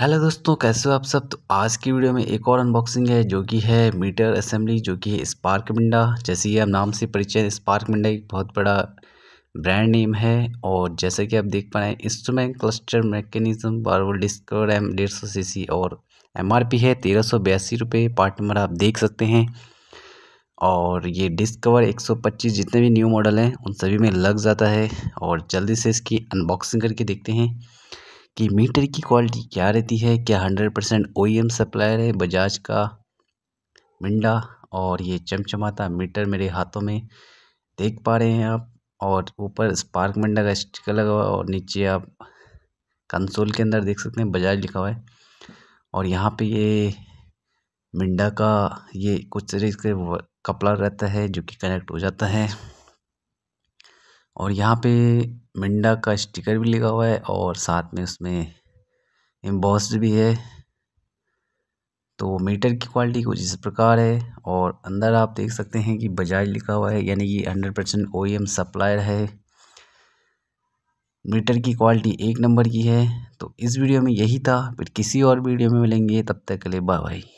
hello दोस्तों कैसे हो आप सब तो आज की वीडियो में एक और अनबॉक्सिंग है जो कि है मीटर असेंबली जो कि है स्पार्क मिंडा जैसे ये हम नाम से परिचय स्पार्क मिंडा एक बहुत बड़ा ब्रांड नेम है और जैसा कि आप देख पा रहे हैं इंस्ट्रूमेंट क्लस्टर मैकेनिज्म बारवल डिस्कवर एम डेढ़ सौ सी सी और एम आर पी है तेरह सौ बयासी रुपये पार्ट नंबर आप देख सकते हैं और ये डिस्कवर एक सौ पच्चीस जितने भी न्यू मॉडल हैं उन सभी में लग जाता है और जल्दी से इसकी अनबॉक्सिंग करके देखते हैं कि मीटर की क्वालिटी क्या रहती है क्या hundred percent O e supplier है बजाज का मिंडा और ये चमचमाता मीटर मेरे हाथों में देख पा रहे हैं आप और ऊपर स्पार्क मिंडा का स्टिकर लगा हुआ है और नीचे आप कंसोल के अंदर देख सकते हैं बजाज लिखा हुआ है और यहाँ पे ये मिंडा का ये कुछ तरीके कपड़ा रहता है जो कि कनेक्ट हो जाता है और यहाँ पे मिंडा का स्टिकर भी लगा हुआ है और साथ में उसमें एम्बॉस्ड भी है तो मीटर की क्वालिटी कुछ इस प्रकार है और अंदर आप देख सकते हैं कि बजाज लिखा हुआ है यानी कि hundred percent O supplier e है मीटर की क्वालिटी एक नंबर की है तो इस वीडियो में यही था फिर किसी और वीडियो में मिलेंगे तब तक के लिए बाय बाय